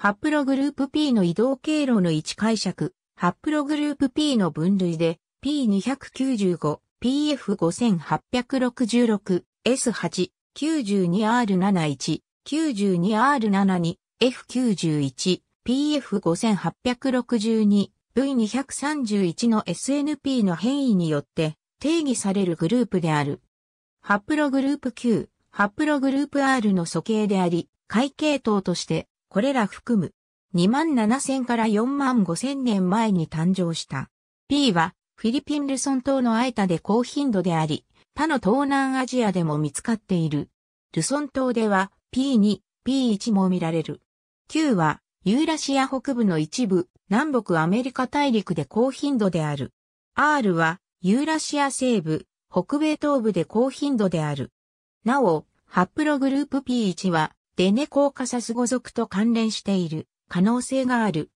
ハプログループ P の移動経路の位置解釈、ハプログループ P の分類で P295、PF5866、S8、92R71、92R72、F91、PF5862、V231 の SNP の変異によって定義されるグループである。ハプログループ Q、ハプログループ R の素形であり、解系統としてこれら含む2万7000から4万5000年前に誕生した。P はフィリピンルソン島のアイタで高頻度であり、他の東南アジアでも見つかっている。ルソン島では P2、P1 も見られる。Q はユーラシア北部の一部、南北アメリカ大陸で高頻度である。R はユーラシア西部、北米東部で高頻度である。なお、ハップログループ P1 はデネコーカサス語族と関連している可能性がある。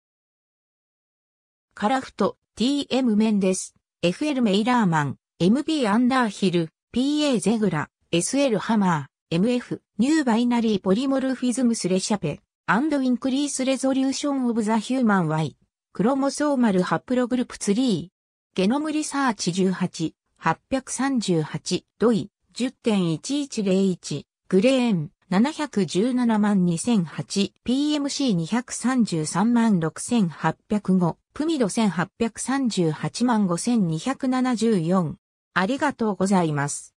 カラフト、TM メンデス、FL メイラーマン、MB アンダーヒル、PA ゼグラ、SL ハマー、MF、ニューバイナリーポリモルフィズムスレシャペ、アンドインクリースレゾリューションオブザヒューマン Y、クロモソーマルハプログループー、ゲノムリサーチ18、838、ドイ、10.1101、グレーン、717万 2008PMC 233万6805プミド1838万5274ありがとうございます。